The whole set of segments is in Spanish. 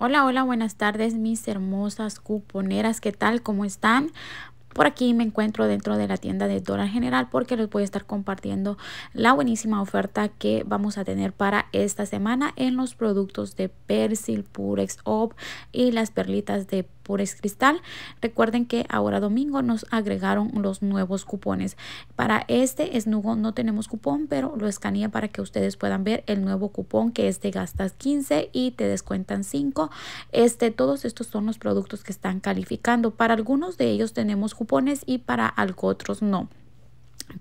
Hola, hola, buenas tardes mis hermosas cuponeras, ¿qué tal? ¿Cómo están? Por aquí me encuentro dentro de la tienda de Dólar General porque les voy a estar compartiendo la buenísima oferta que vamos a tener para esta semana en los productos de Persil Purex Op y las perlitas de Pures Cristal. Recuerden que ahora domingo nos agregaron los nuevos cupones. Para este esnugo no tenemos cupón, pero lo escaneé para que ustedes puedan ver el nuevo cupón que es de gastas 15 y te descuentan 5. Este, todos estos son los productos que están calificando. Para algunos de ellos tenemos cupones y para algo otros no.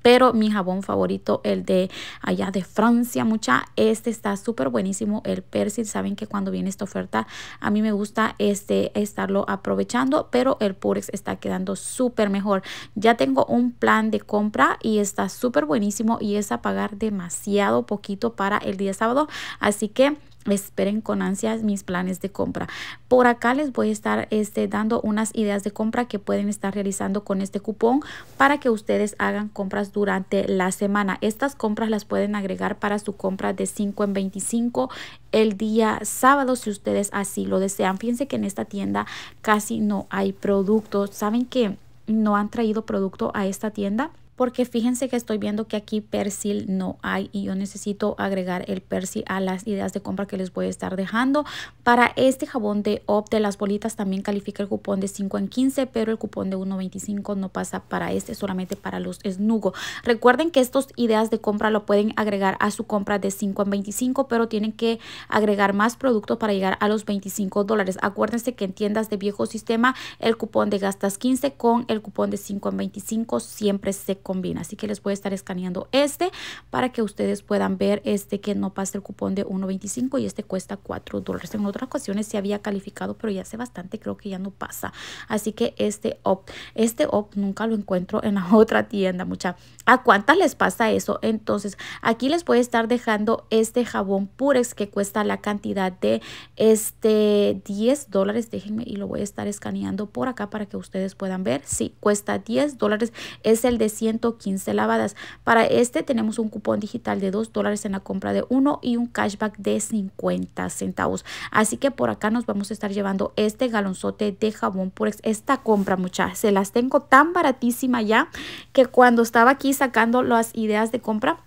Pero mi jabón favorito, el de allá de Francia, mucha. Este está súper buenísimo, el Persil. Saben que cuando viene esta oferta, a mí me gusta este estarlo aprovechando, pero el Purex está quedando súper mejor. Ya tengo un plan de compra y está súper buenísimo y es a pagar demasiado poquito para el día sábado. Así que esperen con ansias mis planes de compra. Por acá les voy a estar este, dando unas ideas de compra que pueden estar realizando con este cupón para que ustedes hagan compras durante la semana. Estas compras las pueden agregar para su compra de 5 en 25 el día sábado si ustedes así lo desean. Fíjense que en esta tienda casi no hay productos. ¿Saben que no han traído producto a esta tienda? porque fíjense que estoy viendo que aquí persil no hay y yo necesito agregar el persil a las ideas de compra que les voy a estar dejando. Para este jabón de OP de las bolitas también califica el cupón de 5 en 15, pero el cupón de 1.25 no pasa para este, solamente para los Snugo. Recuerden que estos ideas de compra lo pueden agregar a su compra de 5 en 25, pero tienen que agregar más productos para llegar a los 25 dólares. Acuérdense que en tiendas de viejo sistema el cupón de gastas 15 con el cupón de 5 en 25 siempre se combina. Así que les voy a estar escaneando este para que ustedes puedan ver este que no pasa el cupón de 1.25 y este cuesta 4 dólares. En otras ocasiones se había calificado, pero ya hace bastante creo que ya no pasa. Así que este op, este op nunca lo encuentro en la otra tienda, mucha. ¿A cuántas les pasa eso? Entonces, aquí les voy a estar dejando este jabón Purex que cuesta la cantidad de este 10 dólares. Déjenme y lo voy a estar escaneando por acá para que ustedes puedan ver. Sí, cuesta 10 dólares. Es el de 100 115 lavadas. Para este tenemos un cupón digital de 2 dólares en la compra de uno y un cashback de 50 centavos. Así que por acá nos vamos a estar llevando este galonzote de jabón por esta compra, muchachas. Se las tengo tan baratísima ya que cuando estaba aquí sacando las ideas de compra,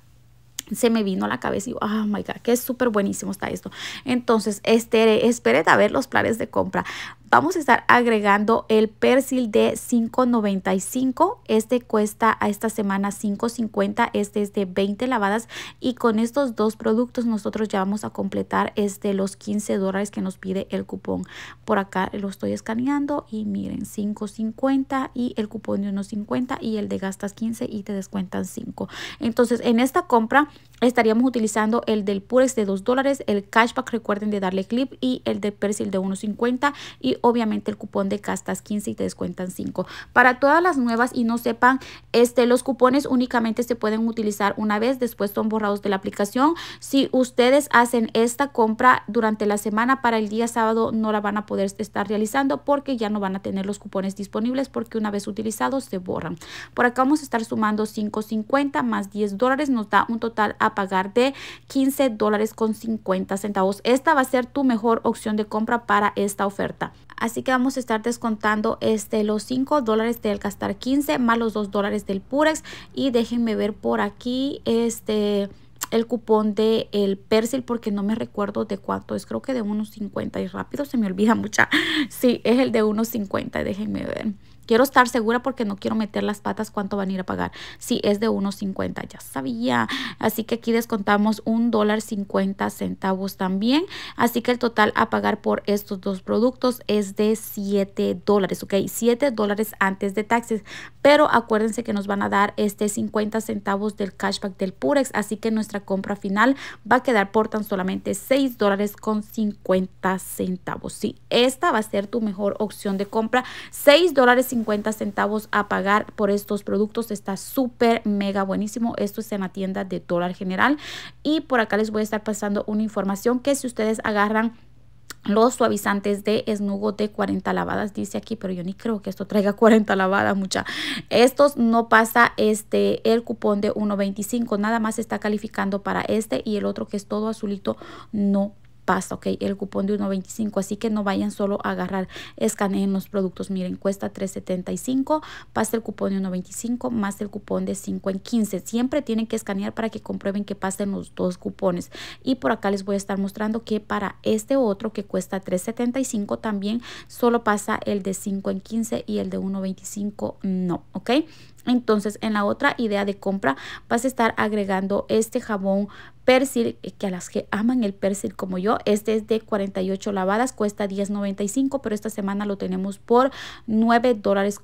se me vino a la cabeza y oh my god, que es súper buenísimo está esto. Entonces, este, esperé a ver los planes de compra vamos a estar agregando el persil de 5.95. Este cuesta a esta semana 5.50. Este es de 20 lavadas y con estos dos productos nosotros ya vamos a completar este los 15 dólares que nos pide el cupón. Por acá lo estoy escaneando y miren 5.50 y el cupón de 1.50 y el de gastas 15 y te descuentan 5. Entonces en esta compra estaríamos utilizando el del Pures de 2 dólares, el cashback recuerden de darle clip y el de persil de 1.50 y obviamente el cupón de castas 15 y te descuentan 5. Para todas las nuevas y no sepan, este, los cupones únicamente se pueden utilizar una vez, después son borrados de la aplicación. Si ustedes hacen esta compra durante la semana para el día sábado, no la van a poder estar realizando porque ya no van a tener los cupones disponibles porque una vez utilizados se borran. Por acá vamos a estar sumando 5.50 más 10 dólares, nos da un total a pagar de 15 dólares con 50 centavos. Esta va a ser tu mejor opción de compra para esta oferta. Así que vamos a estar descontando este, los 5 dólares del gastar 15 más los 2 dólares del Purex. Y déjenme ver por aquí este el cupón de el porque no me recuerdo de cuánto es, creo que de unos 50 y rápido se me olvida mucha. Sí, es el de unos déjenme ver. Quiero estar segura porque no quiero meter las patas cuánto van a ir a pagar. Sí, es de 1.50, ya sabía. Así que aquí descontamos un dólar 50 centavos también. Así que el total a pagar por estos dos productos es de 7 dólares, ¿ok? 7 dólares antes de taxes. Pero acuérdense que nos van a dar este 50 centavos del cashback del Purex. Así que nuestra compra final va a quedar por tan solamente 6 dólares con 50 centavos. Sí, esta va a ser tu mejor opción de compra. 6 dólares 50 centavos a pagar por estos productos. Está súper mega buenísimo. Esto es en la tienda de Dólar General. Y por acá les voy a estar pasando una información que si ustedes agarran los suavizantes de esnugo de 40 lavadas dice aquí pero yo ni creo que esto traiga 40 lavadas mucha estos no pasa este el cupón de 1.25 nada más está calificando para este y el otro que es todo azulito no pasa, ok, el cupón de 1.25, así que no vayan solo a agarrar, escaneen los productos, miren, cuesta 3.75, pasa el cupón de 1.25 más el cupón de 5 en 15, siempre tienen que escanear para que comprueben que pasen los dos cupones y por acá les voy a estar mostrando que para este otro que cuesta 3.75 también solo pasa el de 5 en 15 y el de 1.25 no, ok, entonces en la otra idea de compra vas a estar agregando este jabón persil, eh, que a las que aman el persil como yo, este es de 48 lavadas, cuesta 10.95, pero esta semana lo tenemos por $9.95, dólares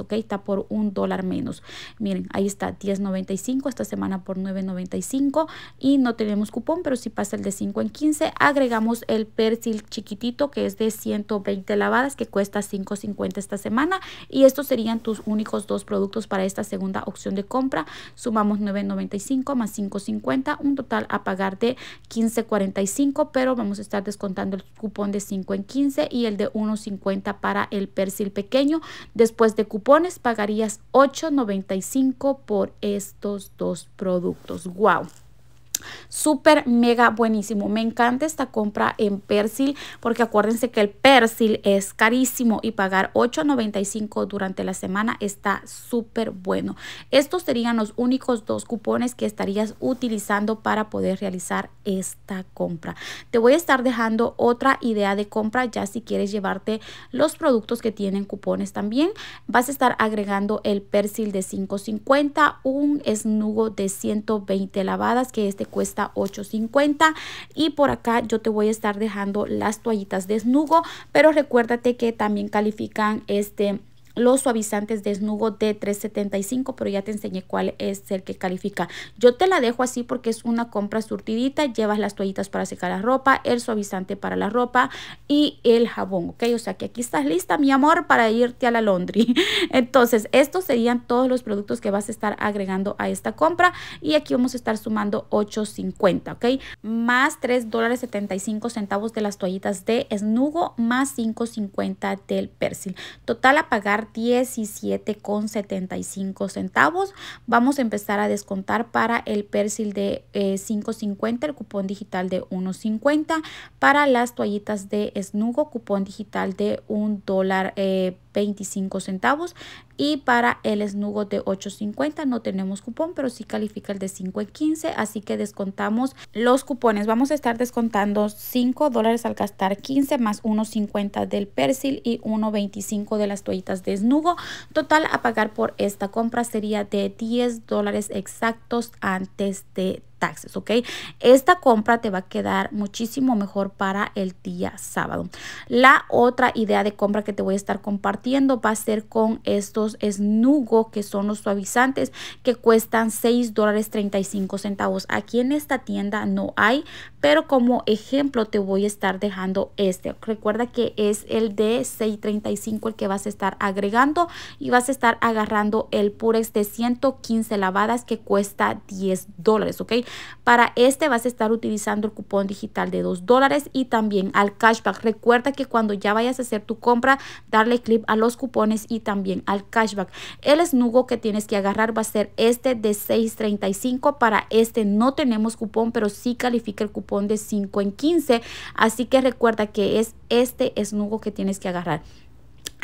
ok, está por un dólar menos. Miren, ahí está 10.95, esta semana por 9.95 y no tenemos cupón, pero si pasa el de 5 en 15, agregamos el persil chiquitito que es de 120 lavadas, que cuesta 5.50 esta semana y estos serían tus únicos dos productos para esta segunda opción de compra. Sumamos 9.95 más 5.50, un total a pagar de 15.45, pero vamos a estar descontando el cupón de 5 en 15 y el de 1.50 para el persil pequeño. Después de cupones pagarías 8.95 por estos dos productos. ¡Wow! Súper, mega buenísimo. Me encanta esta compra en Persil porque acuérdense que el Persil es carísimo y pagar $8.95 durante la semana está súper bueno. Estos serían los únicos dos cupones que estarías utilizando para poder realizar esta compra. Te voy a estar dejando otra idea de compra ya si quieres llevarte los productos que tienen cupones también. Vas a estar agregando el Persil de 5.50, un esnugo de 120 lavadas que este cuesta $8.50 y por acá yo te voy a estar dejando las toallitas desnudo pero recuérdate que también califican este los suavizantes de Snugo de 375 pero ya te enseñé cuál es el que califica yo te la dejo así porque es una compra surtidita llevas las toallitas para secar la ropa el suavizante para la ropa y el jabón ok o sea que aquí estás lista mi amor para irte a la laundry entonces estos serían todos los productos que vas a estar agregando a esta compra y aquí vamos a estar sumando 8.50 ok más $3.75 dólares centavos de las toallitas de Snugo más 5.50 del persil total a pagar 17,75 centavos. Vamos a empezar a descontar para el persil de 5.50, eh, el cupón digital de 1.50, para las toallitas de esnugo, cupón digital de un dólar. 25 eh, centavos y para el esnugo de 8.50 no tenemos cupón, pero sí califica el de $5.15. así que descontamos los cupones. Vamos a estar descontando 5 dólares al gastar 15 más 1.50 del persil y 1.25 de las toallitas de esnugo. Total a pagar por esta compra sería de 10 dólares exactos antes de taxes, ¿ok? Esta compra te va a quedar muchísimo mejor para el día sábado. La otra idea de compra que te voy a estar compartiendo va a ser con estos Snugo, que son los suavizantes que cuestan 6 dólares 35 centavos. Aquí en esta tienda no hay, pero como ejemplo te voy a estar dejando este. Recuerda que es el de 6.35 el que vas a estar agregando y vas a estar agarrando el Purex de 115 lavadas que cuesta 10 dólares, ¿ok? Para este vas a estar utilizando el cupón digital de 2 dólares y también al cashback. Recuerda que cuando ya vayas a hacer tu compra, darle clip a los cupones y también al cashback. El esnugo que tienes que agarrar va a ser este de 6.35. Para este no tenemos cupón, pero sí califica el cupón de 5 en 15. Así que recuerda que es este snugo que tienes que agarrar.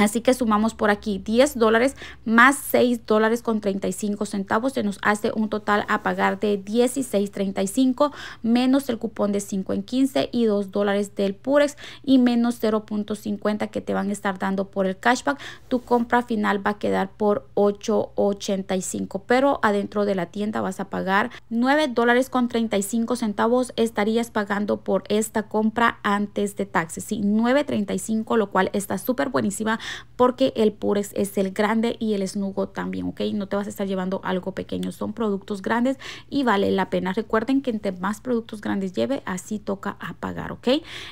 Así que sumamos por aquí 10 dólares más 6 dólares con 35 centavos. Se nos hace un total a pagar de 16.35 menos el cupón de 5 en 15 y 2 dólares del Purex y menos 0.50 que te van a estar dando por el cashback. Tu compra final va a quedar por 8.85, pero adentro de la tienda vas a pagar 9 dólares con 35 centavos. Estarías pagando por esta compra antes de taxes. Sí, 9.35, lo cual está súper buenísima porque el purex es el grande y el Snugo también, ¿ok? No te vas a estar llevando algo pequeño, son productos grandes y vale la pena. Recuerden que entre más productos grandes lleve, así toca a pagar, ¿ok?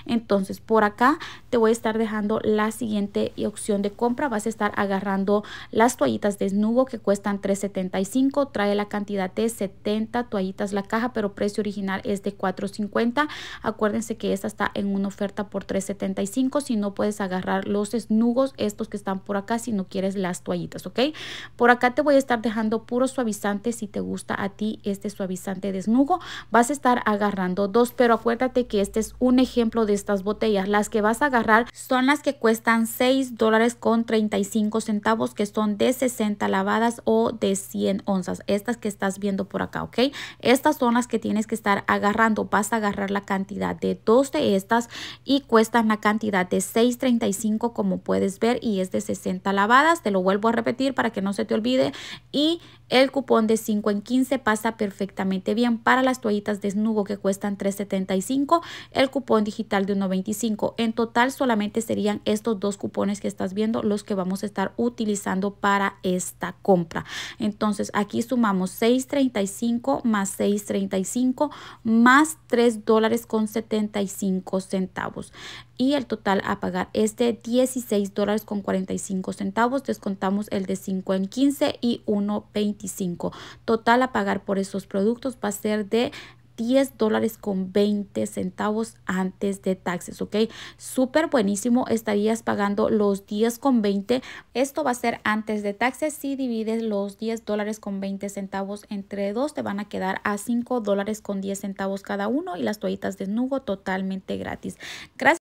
Entonces, por acá te voy a estar dejando la siguiente opción de compra. Vas a estar agarrando las toallitas de Snugo que cuestan $3.75, trae la cantidad de 70 toallitas la caja, pero precio original es de $4.50. Acuérdense que esta está en una oferta por $3.75, si no puedes agarrar los Snugos estos que están por acá si no quieres las toallitas, ¿ok? Por acá te voy a estar dejando puro suavizante si te gusta a ti este suavizante desnudo. Vas a estar agarrando dos, pero acuérdate que este es un ejemplo de estas botellas. Las que vas a agarrar son las que cuestan 6 dólares con 35 centavos, que son de 60 lavadas o de 100 onzas. Estas que estás viendo por acá, ¿ok? Estas son las que tienes que estar agarrando. Vas a agarrar la cantidad de dos de estas y cuestan la cantidad de 6.35 como puedes ver y es de 60 lavadas. Te lo vuelvo a repetir para que no se te olvide. Y el cupón de 5 en 15 pasa perfectamente bien para las toallitas desnudo que cuestan 3.75. El cupón digital de 1.25. En total solamente serían estos dos cupones que estás viendo los que vamos a estar utilizando para esta compra. Entonces aquí sumamos 6.35 más 6.35 más 3 dólares con 75 centavos y el total a pagar es de 16 dólares con 45 centavos. Descontamos el de 5 en 15 y 1.25. Total a pagar por esos productos va a ser de 10 dólares con 20 centavos antes de taxes, ¿ok? Súper buenísimo, estarías pagando los 10 con 20. Esto va a ser antes de taxes. Si divides los 10 dólares con 20 centavos entre dos, te van a quedar a 5 dólares con 10 centavos cada uno y las toallitas de totalmente gratis. Gracias.